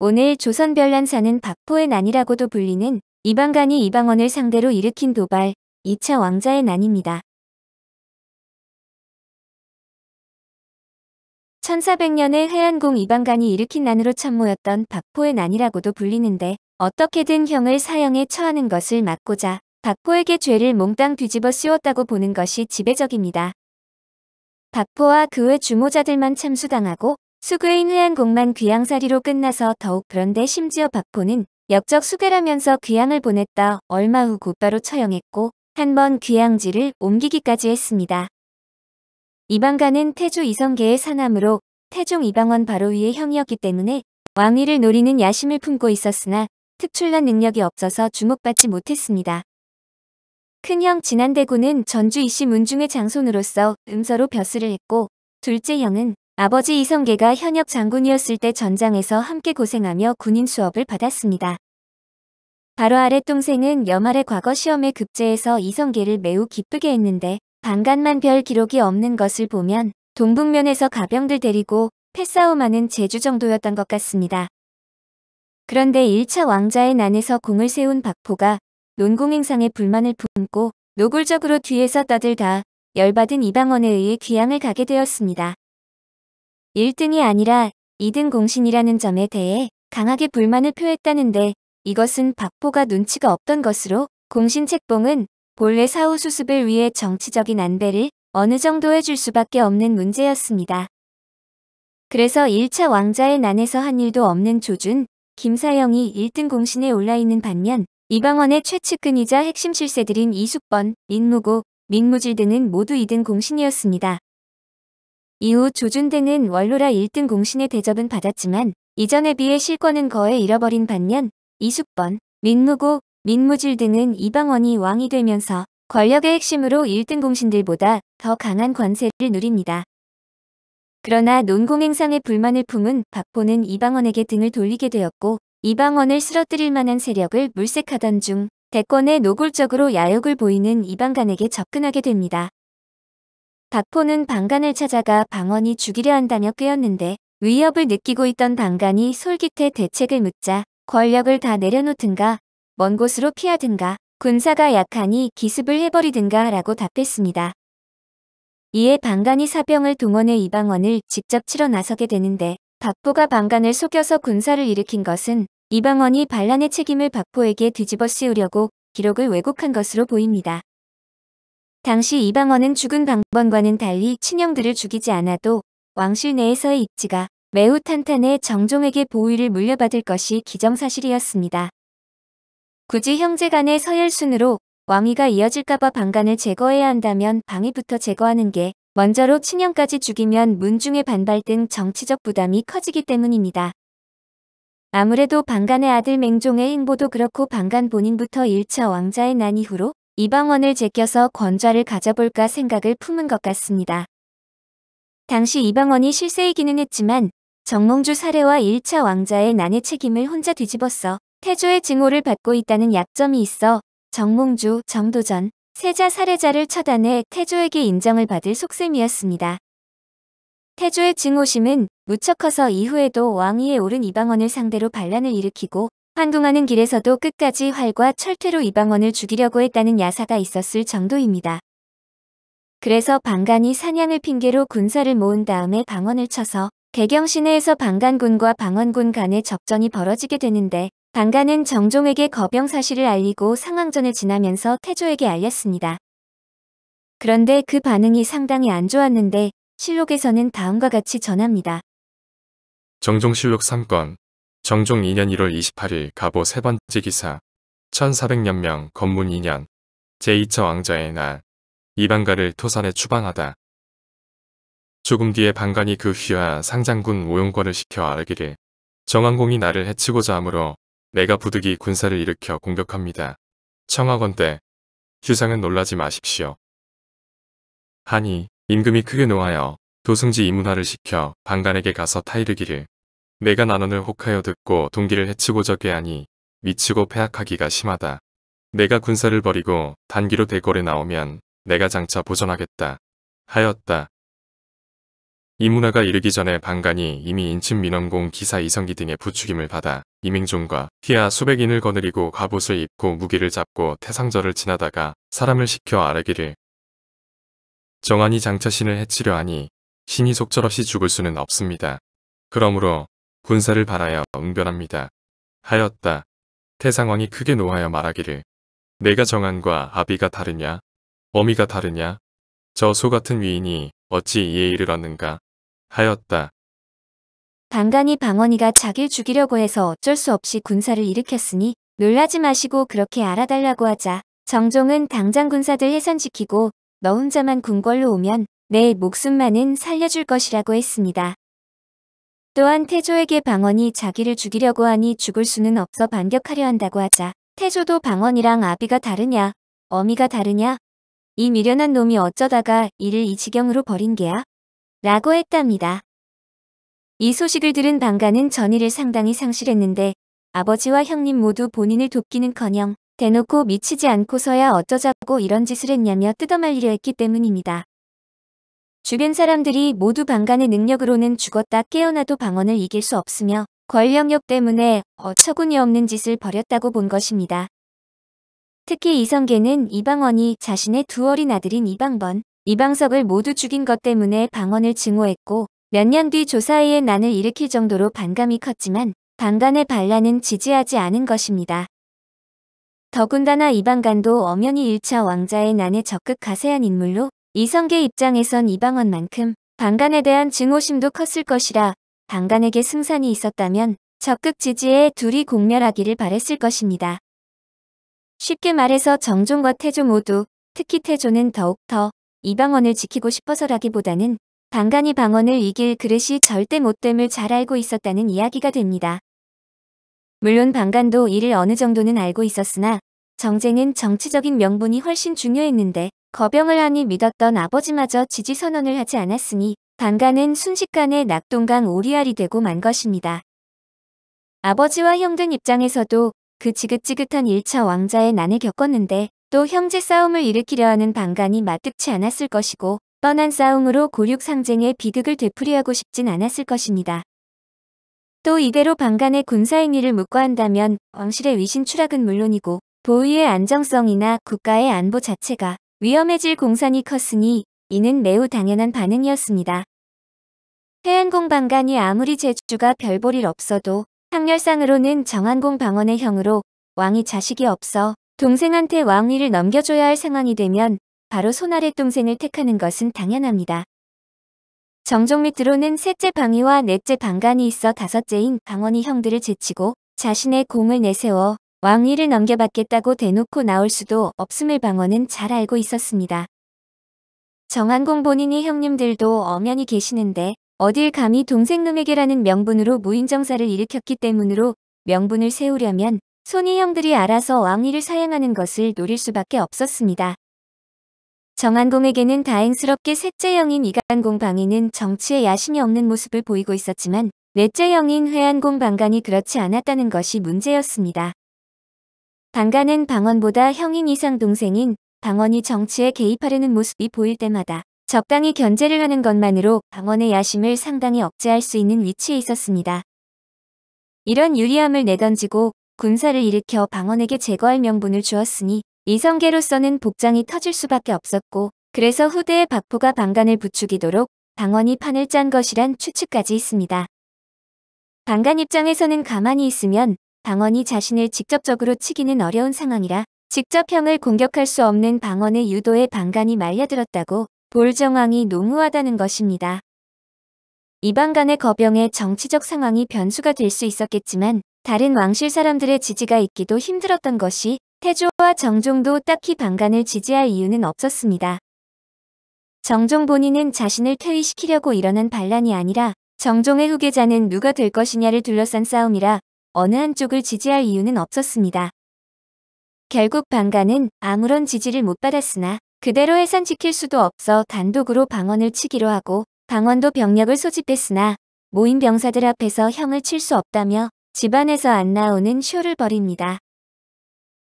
오늘 조선별난사는 박포의 난이라고도 불리는 이방간이 이방원을 상대로 일으킨 도발 2차 왕자의 난입니다. 1400년에 해안공 이방간이 일으킨 난으로 참모였던 박포의 난이라고도 불리는데 어떻게든 형을 사형에 처하는 것을 막고자 박포에게 죄를 몽땅 뒤집어 씌웠다고 보는 것이 지배적입니다. 박포와 그 외 주모자들만 참수당하고 수구인 회한곡만 귀양살이로 끝나서 더욱 그런데 심지어 박포는 역적 수괴라면서 귀양을 보냈다 얼마 후 곧바로 처형했고 한 번 귀양지를 옮기기까지 했습니다. 이방가는 태조 이성계의 사남으로 태종 이방원 바로 위의 형이었기 때문에 왕위를 노리는 야심을 품고 있었으나 특출난 능력이 없어서 주목받지 못했습니다. 큰형 진안대군은 전주 이씨 문중의 장손으로서 음서로 벼슬을 했고 둘째 형은 아버지 이성계가 현역 장군이었을 때 전장에서 함께 고생하며 군인 수업을 받았습니다. 바로 아랫동생은 연말의 과거 시험에 급제해서 이성계를 매우 기쁘게 했는데 반간만 별 기록이 없는 것을 보면 동북면에서 가병들 데리고 패싸움하는 제주 정도였던 것 같습니다. 그런데 1차 왕자의 난에서 공을 세운 박포가 논공행상에 불만을 품고 노골적으로 뒤에서 떠들다 열받은 이방원에 의해 귀향을 가게 되었습니다. 1등이 아니라 2등 공신이라는 점에 대해 강하게 불만을 표했다는데 이것은 박보가 눈치가 없던 것으로 공신 책봉은 본래 사후 수습을 위해 정치적인 안배를 어느 정도 해줄 수밖에 없는 문제였습니다. 그래서 1차 왕자의 난에서 한 일도 없는 조준, 김사영이 1등 공신에 올라있는 반면 이방원의 최측근이자 핵심 실세들인 이숙번, 민무고, 민무질 등은 모두 2등 공신이었습니다. 이후 조준대는 원로라 1등 공신의 대접은 받았지만 이전에 비해 실권은 거의 잃어버린 반면 이숙번, 민무고, 민무질 등은 이방원이 왕이 되면서 권력의 핵심으로 1등 공신들보다 더 강한 권세를 누립니다. 그러나 논공행상의 불만을 품은 박보는 이방원에게 등을 돌리게 되었고 이방원을 쓰러뜨릴 만한 세력을 물색하던 중 대권에 노골적으로 야욕을 보이는 이방간에게 접근하게 됩니다. 박포는 방간을 찾아가 방언이 죽이려 한다며 꾀었는데 위협을 느끼고 있던 방간이 솔깃해 대책을 묻자 권력을 다 내려놓든가 먼 곳으로 피하든가 군사가 약하니 기습을 해버리든가 라고 답했습니다. 이에 방간이 사병을 동원해 이방원을 직접 치러 나서게 되는데 박보가 방간을 속여서 군사를 일으킨 것은 이방원이 반란의 책임을 박보에게 뒤집어 씌우려고 기록을 왜곡한 것으로 보입니다. 당시 이방원은 죽은 방번과는 달리 친형들을 죽이지 않아도 왕실 내에서의 입지가 매우 탄탄해 정종에게 보위를 물려받을 것이 기정사실이었습니다. 굳이 형제 간의 서열순으로 왕위가 이어질까봐 방간을 제거해야 한다면 방위부터 제거하는 게 먼저로 친형까지 죽이면 문중의 반발 등 정치적 부담이 커지기 때문입니다. 아무래도 방간의 아들 맹종의 행보도 그렇고 방간 본인부터 1차 왕자의 난 이후로 이방원을 제껴서 권좌를 가져볼까 생각을 품은 것 같습니다. 당시 이방원이 실세이기는 했지만 정몽주 사례와 1차 왕자의 난해 책임을 혼자 뒤집었어 태조의 증오를 받고 있다는 약점이 있어 정몽주, 정도전, 세자 사례자를 처단해 태조에게 인정을 받을 속셈이었습니다. 태조의 증오심은 무척 커서 이후에도 왕위에 오른 이방원을 상대로 반란을 일으키고 한동안은 길에서도 끝까지 활과 철퇴로 이방원을 죽이려고 했다는 야사가 있었을 정도입니다. 그래서 방간이 사냥을 핑계로 군사를 모은 다음에 방언을 쳐서 개경 시내에서 방간군과 방언군 간의 적전이 벌어지게 되는데 방간은 정종에게 거병 사실을 알리고 상황전을 지나면서 태조에게 알렸습니다. 그런데 그 반응이 상당히 안 좋았는데 실록에서는 다음과 같이 전합니다. 정종실록 3권 정종 2년 1월 28일 가보 세 번째 기사 1400년명 건문 2년 제2차 왕자의 날 이방가를 토산에 추방하다. 조금 뒤에 방간이 그 휘하 상장군 오용권을 시켜 알기를 정왕공이 나를 해치고자 하므로 내가 부득이 군사를 일으켜 공격합니다. 청하건때 휴상은 놀라지 마십시오. 하니 임금이 크게 노하여 도승지 이문화를 시켜 방간에게 가서 타이르기를 내가 난원을 혹하여 듣고 동기를 해치고자 꾀하니 미치고 폐악하기가 심하다. 내가 군사를 버리고 단기로 대궐에 나오면 내가 장차 보전하겠다 하였다. 이문화가 이르기 전에 방간이 이미 인친민원공 기사 이성기 등의 부추김을 받아 이맹종과 휘하 수백인을 거느리고 갑옷을 입고 무기를 잡고 태상절을 지나다가 사람을 시켜 아뢰기를 정한이 장차신을 해치려 하니 신이 속절없이 죽을 수는 없습니다. 그러므로 군사를 바라여 응변합니다. 하였다. 태상왕이 크게 노하여 말하기를 내가 정한과 아비가 다르냐? 어미가 다르냐? 저 소 같은 위인이 어찌 이에 이르렀는가? 하였다. 방간이 방원이가 자길 죽이려고 해서 어쩔 수 없이 군사를 일으켰으니 놀라지 마시고 그렇게 알아달라고 하자. 정종은 당장 군사들 해산 지키고 너 혼자만 궁궐로 오면 내 목숨만은 살려줄 것이라고 했습니다. 또한 태조에게 방언이 자기를 죽이려고 하니 죽을 수는 없어 반격하려 한다고 하자 태조도 방언이랑 아비가 다르냐 어미가 다르냐 이 미련한 놈이 어쩌다가 이를 이 지경으로 버린 게야 라고 했답니다. 이 소식을 들은 방가는 전의를 상당히 상실했는데 아버지와 형님 모두 본인을 돕기는커녕 대놓고 미치지 않고서야 어쩌자고 이런 짓을 했냐며 뜯어말리려 했기 때문입니다. 주변 사람들이 모두 방간의 능력으로는 죽었다 깨어나도 방언을 이길 수 없으며 권력력 때문에 어처구니없는 짓을 벌였다고 본 것입니다. 특히 이성계는 이방원이 자신의 두 어린 아들인 이방번, 이방석을 모두 죽인 것 때문에 방언을 증오했고 몇 년 뒤 조사에의 난을 일으킬 정도로 반감이 컸지만 방간의 반란은 지지하지 않은 것입니다. 더군다나 이방간도 엄연히 1차 왕자의 난에 적극 가세한 인물로 이성계 입장에선 이방원만큼 방간에 대한 증오심도 컸을 것이라 방간에게 승산이 있었다면 적극 지지해 둘이 공멸하기를 바랬을 것입니다. 쉽게 말해서 정종과 태조 모두 특히 태조는 더욱 더 이방원을 지키고 싶어서라기보다는 방간이 방언을 이길 그릇이 절대 못됨을 잘 알고 있었다는 이야기가 됩니다. 물론 방간도 이를 어느 정도는 알고 있었으나 정쟁은 정치적인 명분이 훨씬 중요했는데 거병을 하니 믿었던 아버지마저 지지선언을 하지 않았으니 강가는 순식간에 낙동강 오리알이 되고 만 것입니다. 아버지와 형들 입장에서도 그 지긋지긋한 1차 왕자의 난을 겪었는데 또 형제 싸움을 일으키려 하는 방간이 마뜩치 않았을 것이고 뻔한 싸움으로 고륙 상쟁의 비극을 되풀이하고 싶진 않았을 것입니다. 또 이대로 방간의 군사행위를 묵과한다면 왕실의 위신 추락은 물론이고 보위의 안정성이나 국가의 안보 자체가 위험해질 공산이 컸으니 이는 매우 당연한 반응이었습니다. 해안공 방관이 아무리 제주가 별볼일 없어도 학렬상으로는 정한공 방언의 형으로 왕이 자식이 없어 동생한테 왕위를 넘겨줘야 할 상황이 되면 바로 손아래 동생을 택하는 것은 당연합니다. 정종 밑으로는 셋째 방위와 넷째 방관이 있어 다섯째인 방원이 형들을 제치고 자신의 공을 내세워 왕위를 넘겨받겠다고 대놓고 나올 수도 없음을 방어는 잘 알고 있었습니다. 정한공 본인이 형님들도 엄연히 계시는데 어딜 감히 동생놈에게라는 명분으로 무인정사를 일으켰기 때문으로 명분을 세우려면 손이 형들이 알아서 왕위를 사양하는 것을 노릴 수밖에 없었습니다. 정한공에게는 다행스럽게 셋째 형인 이간공 방위는 정치에 야심이 없는 모습을 보이고 있었지만 넷째 형인 회안공 방관이 그렇지 않았다는 것이 문제였습니다. 방가는 방언보다 형인 이상 동생인 방언이 정치에 개입하려는 모습이 보일 때마다 적당히 견제를 하는 것만으로 방언의 야심을 상당히 억제할 수 있는 위치에 있었습니다. 이런 유리함을 내던지고 군사를 일으켜 방언에게 제거할 명분을 주었으니 이성계로서는 복장이 터질 수밖에 없었고 그래서 후대의 박포가 방간을 부추기도록 방언이 판을 짠 것이란 추측까지 있습니다. 방간 입장에서는 가만히 있으면 방언이 자신을 직접적으로 치기는 어려운 상황이라 직접형을 공격할 수 없는 방언의 유도에 방간이 말려들었다고 볼 정황이 농후하다는 것입니다. 이방간의 거병의 정치적 상황이 변수가 될 수 있었겠지만 다른 왕실 사람들의 지지가 있기도 힘들었던 것이 태조와 정종도 딱히 방간을 지지할 이유는 없었습니다. 정종 본인은 자신을 퇴위시키려고 일어난 반란이 아니라 정종의 후계자는 누가 될 것이냐를 둘러싼 싸움이라 어느 한쪽을 지지할 이유는 없었습니다. 결국 방가는 아무런 지지를 못 받았으나 그대로 해산지킬 수도 없어 단독으로 방언을 치기로 하고 방언도 병력을 소집했으나 모인 병사들 앞에서 형을 칠 수 없다며 집안에서 안 나오는 쇼를 벌입니다.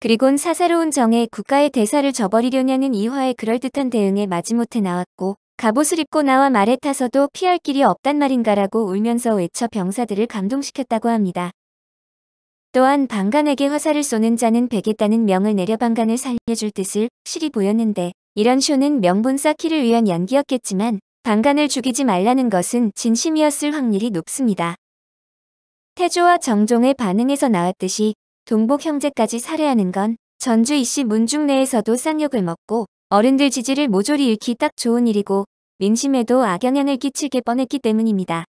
그리곤 사사로운 정에 국가의 대사를 저버리려냐는 이화의 그럴듯한 대응에 마지못해 나왔고 갑옷을 입고 나와 말에 타서도 피할 길이 없단 말인가라고 울면서 외쳐 병사들을 감동시켰다고 합니다. 또한 방간에게 화살을 쏘는 자는 베겠다는 명을 내려 방간을 살려줄 뜻을 실히 보였는데 이런 쇼는 명분 쌓기를 위한 연기였겠지만 방간을 죽이지 말라는 것은 진심이었을 확률이 높습니다. 태조와 정종의 반응에서 나왔듯이 동복 형제까지 살해하는 건 전주 이씨 문중 내에서도 쌍욕을 먹고 어른들 지지를 모조리 잃기 딱 좋은 일이고 민심에도 악영향을 끼칠게 뻔했기 때문입니다.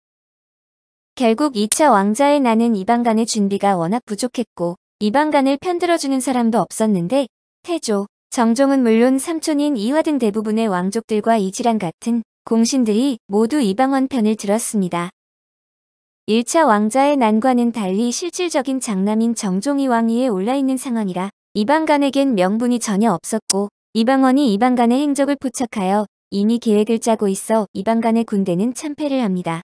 결국 2차 왕자의 나는 이방간의 준비가 워낙 부족했고 이방간을 편들어주는 사람도 없었는데 태조, 정종은 물론 삼촌인 이화 등 대부분의 왕족들과 이지랑 같은 공신들이 모두 이방원 편을 들었습니다. 1차 왕자의 난과는 달리 실질적인 장남인 정종이 왕위에 올라있는 상황이라 이방간에겐 명분이 전혀 없었고 이방원이 이방간의 행적을 포착하여 이미 계획을 짜고 있어 이방간의 군대는 참패를 합니다.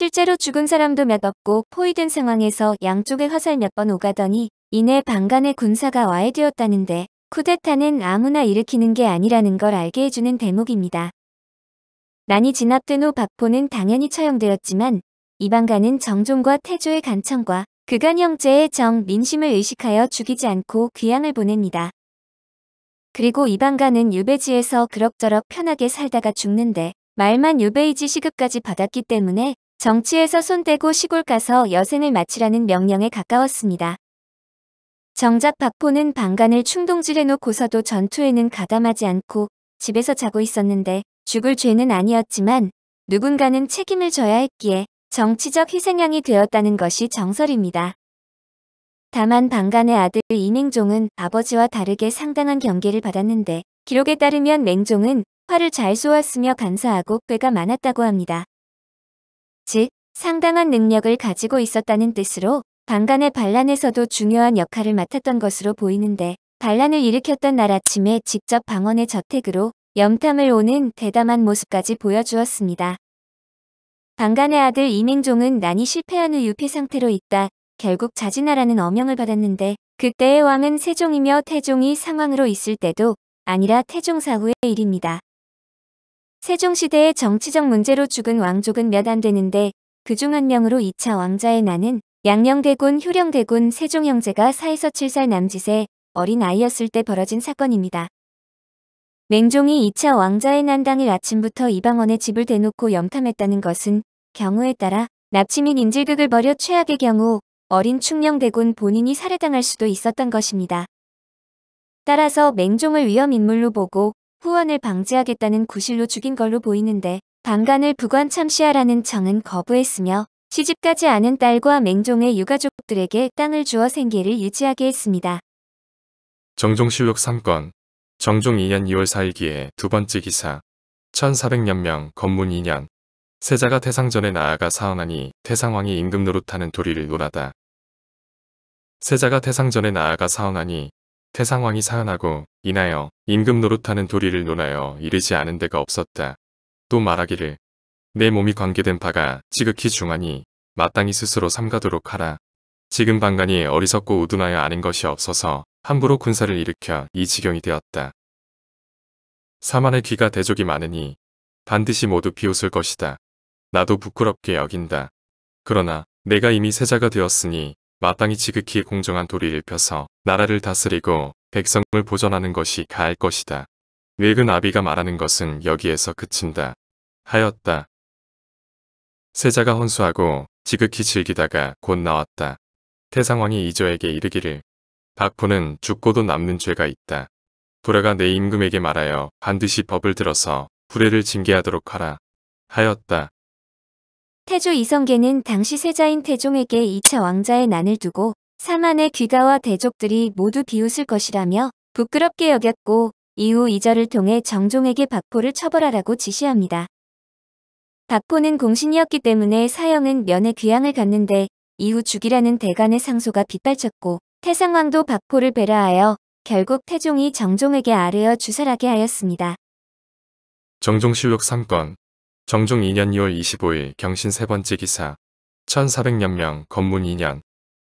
실제로 죽은 사람도 몇 없고 포위된 상황에서 양쪽에 화살 몇 번 오가더니 이내 방간의 군사가 와해되었다는데 쿠데타는 아무나 일으키는 게 아니라는 걸 알게 해주는 대목입니다. 난이 진압된 후 박포는 당연히 처형되었지만 이방간은 정종과 태조의 간청과 그간 형제의 정, 민심을 의식하여 죽이지 않고 귀양을 보냅니다. 그리고 이방간은 유배지에서 그럭저럭 편하게 살다가 죽는데 말만 유배이지 시급까지 받았기 때문에 정치에서 손대고 시골 가서 여생을 마치라는 명령에 가까웠습니다. 정작 박포는 방간을 충동질해 놓고서도 전투에는 가담하지 않고 집에서 자고 있었는데 죽을 죄는 아니었지만 누군가는 책임을 져야 했기에 정치적 희생양이 되었다는 것이 정설입니다. 다만 방간의 아들 이맹종은 아버지와 다르게 상당한 경계를 받았는데 기록에 따르면 맹종은 화를 잘 쏘았으며 간사하고 꾀가 많았다고 합니다. 즉 상당한 능력을 가지고 있었다는 뜻으로 방간의 반란에서도 중요한 역할을 맡았던 것으로 보이는데 반란을 일으켰던 날 아침에 직접 방언의 저택으로 염탐을 오는 대담한 모습까지 보여주었습니다. 방간의 아들 이민종은 난이 실패한 후 유폐 상태로 있다. 결국 자진하라는 어명을 받았는데 그때의 왕은 세종이며 태종이 상황으로 있을 때도 아니라 태종 사후의 일입니다. 세종시대의 정치적 문제로 죽은 왕족은 몇 안 되는데 그 중 한 명으로 2차 왕자의 나는 양녕대군 효령대군 세종형제가 4에서 7살 남짓의 어린 아이였을 때 벌어진 사건입니다. 맹종이 2차 왕자의 난 당일 아침부터 이방원의 집을 대놓고 염탐했다는 것은 경우에 따라 납치 및 인질극을 벌여 최악의 경우 어린 충녕대군 본인이 살해당할 수도 있었던 것입니다. 따라서 맹종을 위험인물로 보고 후원을 방지하겠다는 구실로 죽인 걸로 보이는데 방간을 부관 참시하라는 청은 거부했으며 시집가지 않은 딸과 맹종의 유가족들에게 땅을 주어 생계를 유지하게 했습니다. 정종실록 3권 정종 2년 2월 4일기에 두 번째 기사 1400년 명 건문 2년 세자가 태상전에 나아가 사원하니 태상왕이 임금 노릇하는 도리를 논하다. 세자가 태상전에 나아가 사원하니 태상왕이 사은하고 인하여 임금 노릇하는 도리를 논하여 이르지 않은 데가 없었다. 또 말하기를 내 몸이 관계된 바가 지극히 중하니 마땅히 스스로 삼가도록 하라. 지금 방간이 어리석고 우둔하여 아는 것이 없어서 함부로 군사를 일으켜 이 지경이 되었다. 사만의 귀가 대족이 많으니 반드시 모두 비웃을 것이다. 나도 부끄럽게 여긴다. 그러나 내가 이미 세자가 되었으니 마땅히 지극히 공정한 도리를 펴서 나라를 다스리고 백성을 보전하는 것이 가할 것이다. 늙은 아비가 말하는 것은 여기에서 그친다. 하였다. 세자가 헌수하고 지극히 즐기다가 곧 나왔다. 태상왕이 이저에게 이르기를 박포는 죽고도 남는 죄가 있다. 불화가 내 임금에게 말하여 반드시 법을 들어서 불해를 징계하도록 하라 하였다. 태조 이성계는 당시 세자인 태종에게 2차 왕자의 난을 두고 사만의 귀가와 대족들이 모두 비웃을 것이라며 부끄럽게 여겼고 이후 이절을 통해 정종에게 박포를 처벌하라고 지시합니다. 박포는 공신이었기 때문에 사형은 면의 귀향을 갔는데 이후 죽이라는 대간의 상소가 빗발쳤고 태상왕도 박포를 배라하여 결국 태종이 정종에게 아뢰어 주살하게 하였습니다. 정종실욕상권 정종 2년 2월 25일 경신 세 번째 기사 1400년 명 건문 2년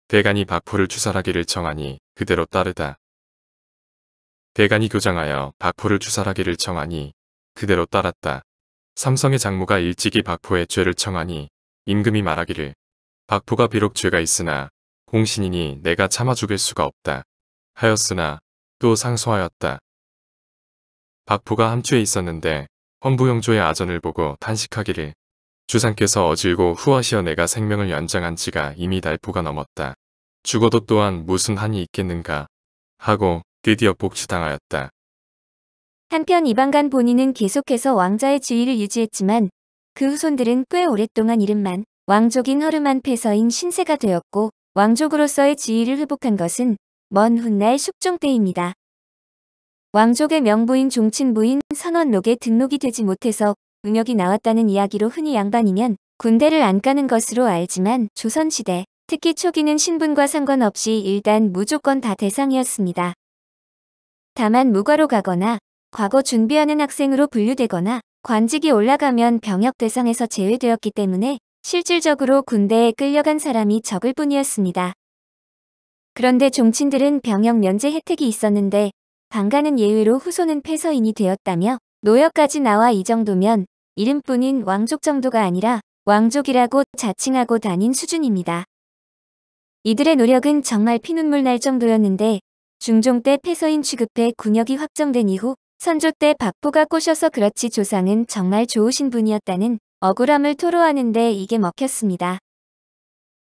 대간이 박포를 추살하기를 청하니 그대로 따르다. 대간이 교장하여 박포를 추살하기를 청하니 그대로 따랐다. 삼성의 장모가 일찍이 박포의 죄를 청하니 임금이 말하기를 박포가 비록 죄가 있으나 공신이니 내가 참아 죽일 수가 없다. 하였으나 또 상소하였다. 박포가 함추에 있었는데 헌부영조의 아전을 보고 탄식하기를 주상께서 어질고 후하시어 내가 생명을 연장한 지가 이미 날포가 넘었다. 죽어도 또한 무슨 한이 있겠는가 하고 드디어 복치당하였다. 한편 이방간 본인은 계속해서 왕자의 지위를 유지했지만 그 후손들은 꽤 오랫동안 이름만 왕족인 허름한 패서인 신세가 되었고 왕족으로서의 지위를 회복한 것은 먼 훗날 숙종 때입니다. 왕족의 명부인 종친부인 선원록에 등록이 되지 못해서 음역이 나왔다는 이야기로 흔히 양반이면 군대를 안 가는 것으로 알지만 조선시대 특히 초기는 신분과 상관없이 일단 무조건 다 대상이었습니다. 다만 무과로 가거나 과거 준비하는 학생으로 분류되거나 관직이 올라가면 병역 대상에서 제외되었기 때문에 실질적으로 군대에 끌려간 사람이 적을 뿐이었습니다. 그런데 종친들은 병역 면제 혜택이 있었는데 방가는 예외로 후손은 패서인이 되었다며 노역까지 나와 이 정도면 이름뿐인 왕족 정도가 아니라 왕족이라고 자칭하고 다닌 수준입니다. 이들의 노력은 정말 피눈물 날 정도였는데 중종 때 패서인 취급해 군역이 확정된 이후 선조 때박보가 꼬셔서 그렇지 조상은 정말 좋으신 분이었다는 억울함을 토로하는데 이게 먹혔습니다.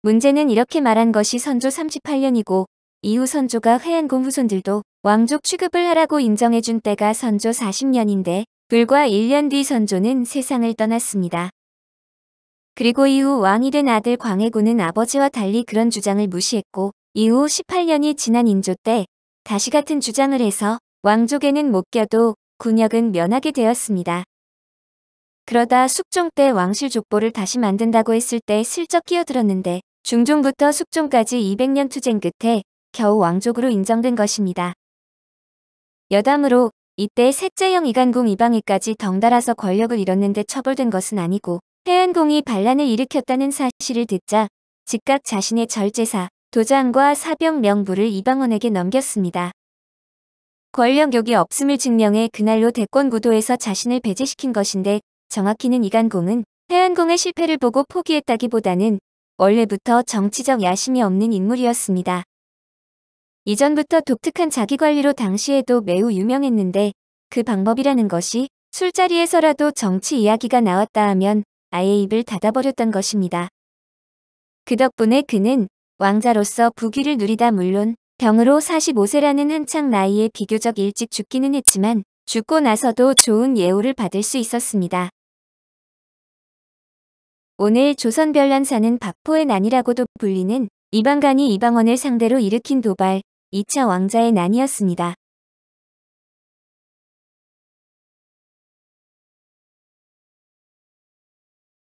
문제는 이렇게 말한 것이 선조 38년이고 이후 선조가 회안공 후손들도 왕족 취급을 하라고 인정해준 때가 선조 40년인데 불과 1년 뒤 선조는 세상을 떠났습니다. 그리고 이후 왕이 된 아들 광해군은 아버지와 달리 그런 주장을 무시했고 이후 18년이 지난 인조 때 다시 같은 주장을 해서 왕족에는 못 껴도 군역은 면하게 되었습니다. 그러다 숙종 때 왕실 족보를 다시 만든다고 했을 때 슬쩍 끼어들었는데 중종부터 숙종까지 200년 투쟁 끝에 겨우 왕족으로 인정된 것입니다. 여담으로 이때 셋째 형 이간궁 이방이까지 덩달아서 권력을 잃었는데 처벌된 것은 아니고 태연공이 반란을 일으켰다는 사실을 듣자 즉각 자신의 절제사, 도장과 사병 명부를 이방원에게 넘겼습니다. 권력욕이 없음을 증명해 그날로 대권 구도에서 자신을 배제시킨 것인데 정확히는 이간공은 태연공의 실패를 보고 포기했다기보다는 원래부터 정치적 야심이 없는 인물이었습니다. 이전부터 독특한 자기관리로 당시에도 매우 유명했는데 그 방법이라는 것이 술자리에서라도 정치 이야기가 나왔다 하면 아예 입을 닫아버렸던 것입니다. 그 덕분에 그는 왕자로서 부귀를 누리다 물론 병으로 45세라는 한창 나이에 비교적 일찍 죽기는 했지만 죽고 나서도 좋은 예우를 받을 수 있었습니다. 오늘 조선별란사는 박포의 난이라고도 불리는 이방간이 이방원을 상대로 일으킨 도발, 2차 왕자의 난이었습니다.